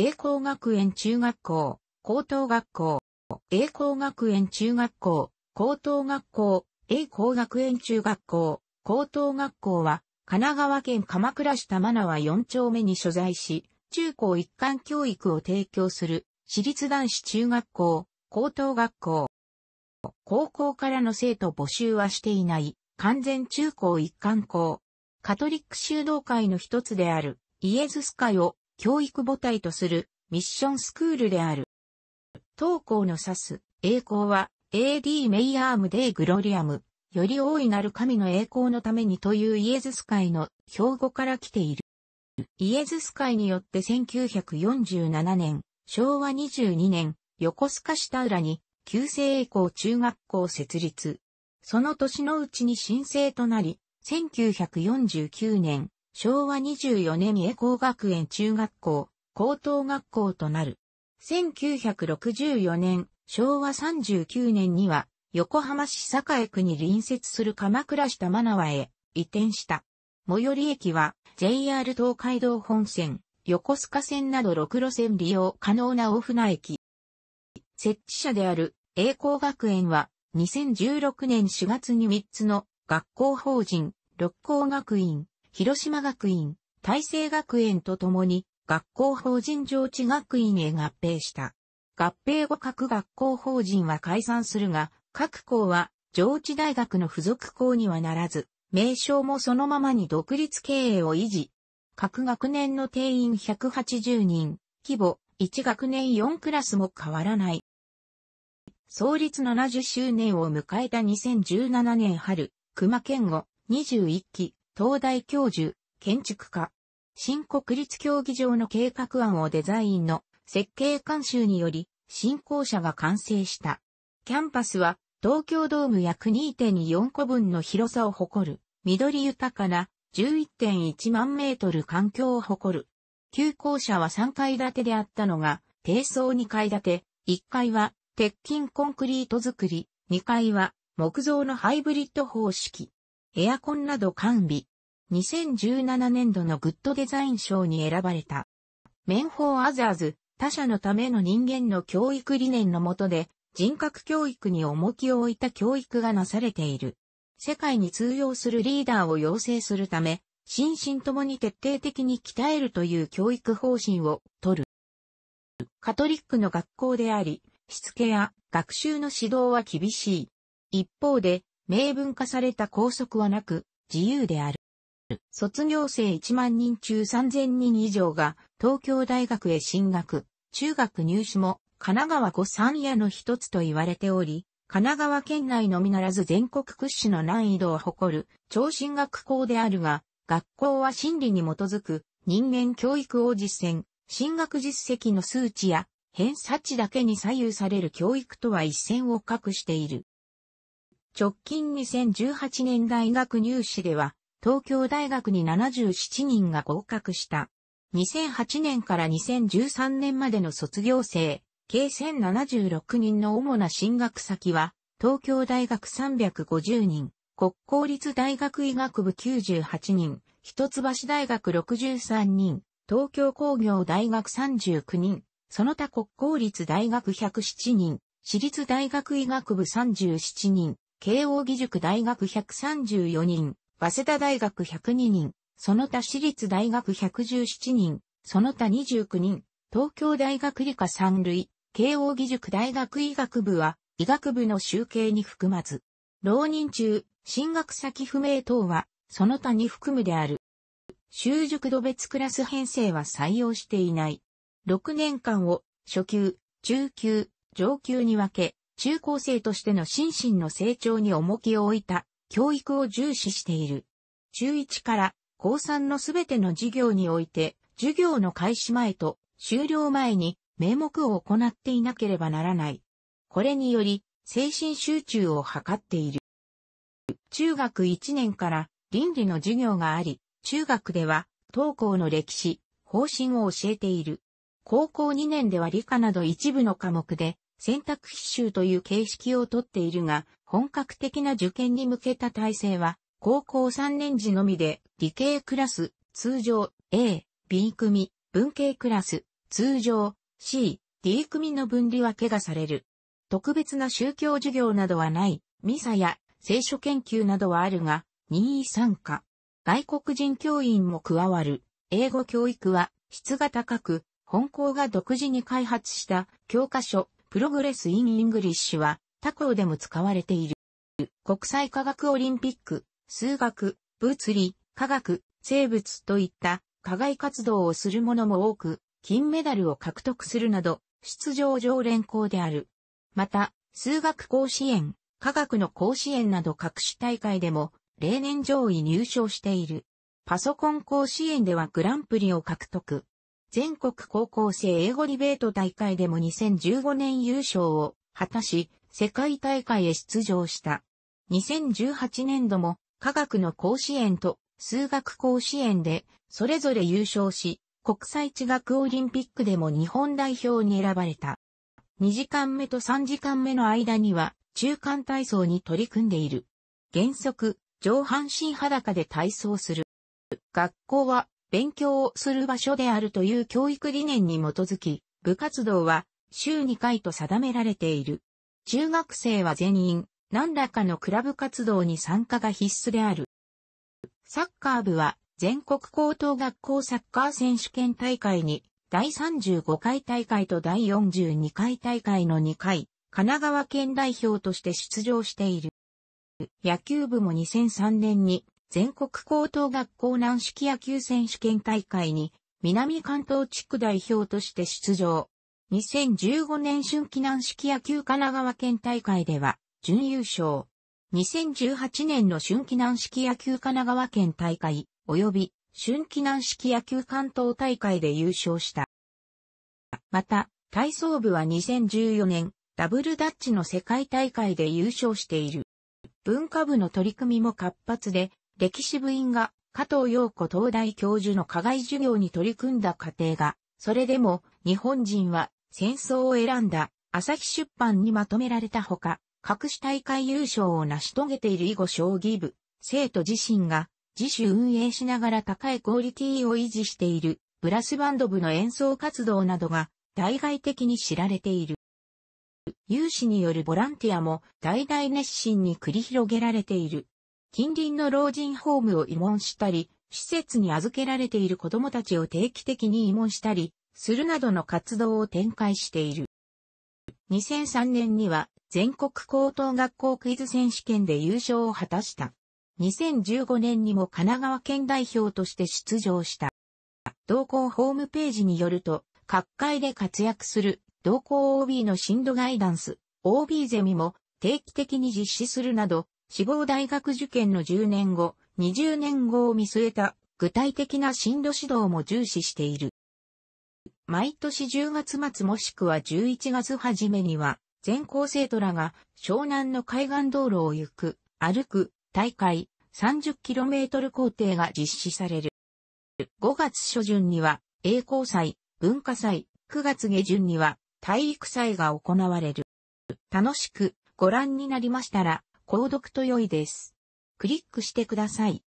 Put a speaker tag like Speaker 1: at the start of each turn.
Speaker 1: 栄光学園中学校、高等学校、栄光学園中学校、高等学校、栄光学園中学校、高等学校は、神奈川県鎌倉市玉縄4丁目に所在し、中高一貫教育を提供する、私立男子中学校、高等学校。高校からの生徒募集はしていない、完全中高一貫校。カトリック修道会の一つである、イエズス会を教育母体とするミッションスクールである。当校の指す栄光は AD メイアームデイグロリアム、より大いなる神の栄光のためにというイエズス会の標語から来ている。イエズス会によって1947年、昭和22年、横須賀下浦に旧制栄光中学校設立。その年のうちに申請となり、1949年、昭和24年栄光学園中学校、高等学校となる。1964年、昭和39年には、横浜市栄区に隣接する鎌倉市玉縄へ移転した。最寄り駅は JR 東海道本線、横須賀線など6路線利用可能な大船駅。設置者である栄光学園は2016年4月に3つの学校法人、六甲学院、広島学院、大成学園と共に、学校法人上智学院へ合併した。合併後各学校法人は解散するが、各校は上智大学の付属校にはならず、名称もそのままに独立経営を維持。各学年の定員180人、規模1学年4クラスも変わらない。創立70周年を迎えた2017年春、熊健吾21期、東大教授、建築家。新国立競技場の計画案をデザインの設計監修により、新校舎が完成した。キャンパスは、東京ドーム約2.4個分の広さを誇る、緑豊かな11.1万メートル環境を誇る。旧校舎は3階建てであったのが、低層2階建て、1階は鉄筋コンクリート造り、2階は木造のハイブリッド方式。エアコンなど完備。2017年度のグッドデザイン賞に選ばれた。m 法アザーズ他者のための人間の教育理念のもとで、人格教育に重きを置いた教育がなされている。世界に通用するリーダーを養成するため、心身ともに徹底的に鍛えるという教育方針を取る。カトリックの学校であり、しつけや学習の指導は厳しい。一方で、明文化された校則はなく、自由である。卒業生1万人中3000人以上が東京大学へ進学、中学入試も神奈川五三夜の一つと言われており、神奈川県内のみならず全国屈指の難易度を誇る超進学校であるが、学校は真理に基づく人間教育を実践、進学実績の数値や偏差値だけに左右される教育とは一線を画している。直近2018年大学入試では、東京大学に77人が合格した。2008年から2013年までの卒業生、計1076人の主な進学先は、東京大学350人、国公立大学医学部98人、一橋大学63人、東京工業大学39人、その他国公立大学107人、私立大学医学部37人、慶応義塾大学134人、早稲田大学102人、その他私立大学117人、その他29人、東京大学理科三類、慶応義塾大学医学部は、医学部の集計に含まず、浪人中、進学先不明等は、その他に含むである。習熟度別クラス編成は採用していない。6年間を、初級、中級、上級に分け、中高生としての心身の成長に重きを置いた教育を重視している。中1から高3のすべての授業において、授業の開始前と終了前に名目を行っていなければならない。これにより、精神集中を図っている。中学1年から倫理の授業があり、中学では、登校の歴史、方針を教えている。高校2年では理科など一部の科目で、選択必修という形式をとっているが、本格的な受験に向けた体制は、高校3年時のみで、理系クラス、通常 A、B 組、文系クラス、通常 C、D 組の分離分けがされる。特別な宗教授業などはない、ミサや聖書研究などはあるが、任意参加。外国人教員も加わる。英語教育は質が高く、本校が独自に開発した教科書、プログレス・イン・イングリッシュは他校でも使われている。国際科学オリンピック、数学、物理、科学、生物といった課外活動をする者も多く、金メダルを獲得するなど、出場常連校である。また、数学甲子園、科学の甲子園など各種大会でも、例年上位入賞している。パソコン甲子園ではグランプリを獲得。全国高校生英語リベート大会でも2015年優勝を果たし、世界大会へ出場した。2018年度も科学の甲子園と数学甲子園でそれぞれ優勝し、国際地学オリンピックでも日本代表に選ばれた。2時間目と3時間目の間には中間体操に取り組んでいる。原則、上半身裸で体操する。学校は勉強をする場所であるという教育理念に基づき、部活動は週2回と定められている。中学生は全員、何らかのクラブ活動に参加が必須である。サッカー部は全国高等学校サッカー選手権大会に第35回大会と第42回大会の2回、神奈川県代表として出場している。野球部も2003年に全国高等学校軟式野球選手権大会に南関東地区代表として出場。2015年春季軟式野球神奈川県大会では準優勝。2018年の春季軟式野球神奈川県大会及び春季軟式野球関東大会で優勝した。また、体操部は2014年ダブルダッチの世界大会で優勝している。文化部の取り組みも活発で、歴史部員が加藤陽子東大教授の課外授業に取り組んだ過程が、それでも日本人は戦争を選んだ朝日出版にまとめられたほか、各種大会優勝を成し遂げている囲碁将棋部、生徒自身が自主運営しながら高いクオリティを維持しているブラスバンド部の演奏活動などが対外的に知られている。有志によるボランティアも大々熱心に繰り広げられている。近隣の老人ホームを慰問したり、施設に預けられている子供たちを定期的に慰問したり、するなどの活動を展開している。2003年には全国高等学校クイズ選手権で優勝を果たした。2015年にも神奈川県代表として出場した。同校ホームページによると、各界で活躍する同校 OB の進路ガイダンス、OB ゼミも定期的に実施するなど、志望大学受験の10年後、20年後を見据えた具体的な進路指導も重視している。毎年10月末もしくは11月初めには、全校生徒らが湘南の海岸道路を行く、歩く、大会、30km 工程が実施される。5月初旬には、栄光祭、文化祭、9月下旬には、体育祭が行われる。楽しくご覧になりましたら、購読と良いです。クリックしてください。